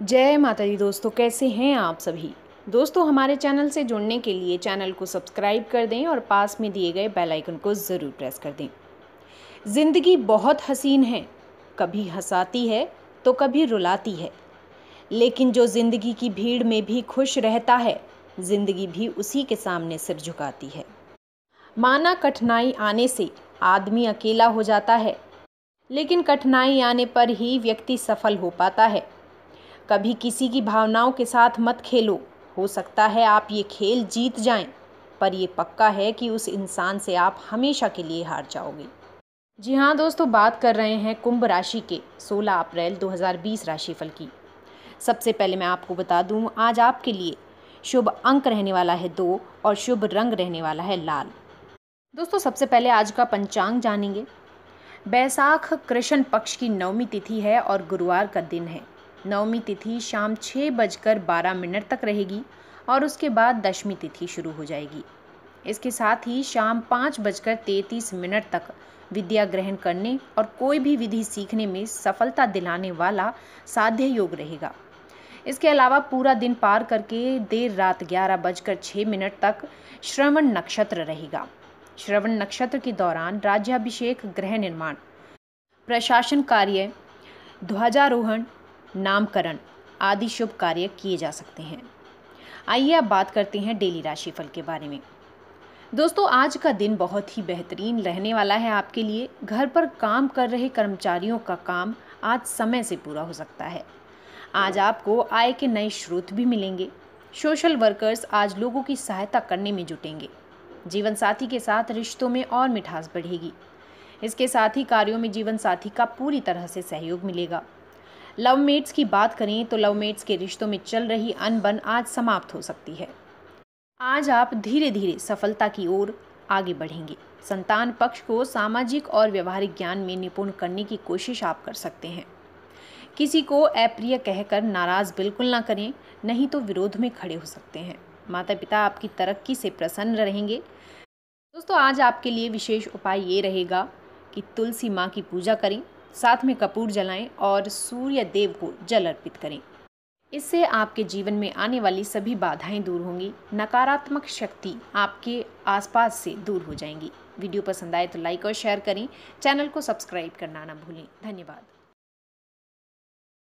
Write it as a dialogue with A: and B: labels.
A: जय माता दी दोस्तों कैसे हैं आप सभी दोस्तों हमारे चैनल से जुड़ने के लिए चैनल को सब्सक्राइब कर दें और पास में दिए गए बेल आइकन को ज़रूर प्रेस कर दें ज़िंदगी बहुत हसीन है कभी हंसाती है तो कभी रुलाती है लेकिन जो ज़िंदगी की भीड़ में भी खुश रहता है ज़िंदगी भी उसी के सामने सिर झुकाती है माना कठिनाई आने से आदमी अकेला हो जाता है लेकिन कठिनाई आने पर ही व्यक्ति सफल हो पाता है कभी किसी की भावनाओं के साथ मत खेलो हो सकता है आप ये खेल जीत जाएं पर यह पक्का है कि उस इंसान से आप हमेशा के लिए हार जाओगे जी हाँ दोस्तों बात कर रहे हैं कुंभ राशि के 16 अप्रैल 2020 राशिफल की सबसे पहले मैं आपको बता दूं आज आपके लिए शुभ अंक रहने वाला है दो और शुभ रंग रहने वाला है लाल दोस्तों सबसे पहले आज का पंचांग जानेंगे बैसाख कृष्ण पक्ष की नवमी तिथि है और गुरुवार का दिन है नवमी तिथि शाम छः बजकर बारह मिनट तक रहेगी और उसके बाद दशमी तिथि शुरू हो जाएगी इसके साथ ही शाम पाँच बजकर तैंतीस मिनट तक विद्या ग्रहण करने और कोई भी विधि सीखने में सफलता दिलाने वाला साध्य योग रहेगा इसके अलावा पूरा दिन पार करके देर रात ग्यारह बजकर छः मिनट तक श्रवण नक्षत्र रहेगा श्रवण नक्षत्र के दौरान राज्याभिषेक गृह निर्माण प्रशासन कार्य ध्वजारोहण नामकरण आदि शुभ कार्य किए जा सकते हैं आइए अब बात करते हैं डेली राशिफल के बारे में दोस्तों आज का दिन बहुत ही बेहतरीन रहने वाला है आपके लिए घर पर काम कर रहे कर्मचारियों का काम आज समय से पूरा हो सकता है आज आपको आय के नए स्रोत भी मिलेंगे सोशल वर्कर्स आज लोगों की सहायता करने में जुटेंगे जीवन साथी के साथ रिश्तों में और मिठास बढ़ेगी इसके साथ ही कार्यों में जीवन साथी का पूरी तरह से सहयोग मिलेगा लव मेट्स की बात करें तो लव मेट्स के रिश्तों में चल रही अनबन आज समाप्त हो सकती है आज आप धीरे धीरे सफलता की ओर आगे बढ़ेंगे संतान पक्ष को सामाजिक और व्यवहारिक ज्ञान में निपुण करने की कोशिश आप कर सकते हैं किसी को अप्रिय कहकर नाराज़ बिल्कुल ना करें नहीं तो विरोध में खड़े हो सकते हैं माता पिता आपकी तरक्की से प्रसन्न रहेंगे दोस्तों आज आपके लिए विशेष उपाय ये रहेगा कि तुलसी माँ की पूजा करें साथ में कपूर जलाएं और सूर्य देव को जल अर्पित करें इससे आपके जीवन में आने वाली सभी बाधाएं दूर होंगी नकारात्मक शक्ति आपके आसपास से दूर हो जाएंगी वीडियो पसंद आए तो लाइक और शेयर करें चैनल को सब्सक्राइब करना ना भूलें धन्यवाद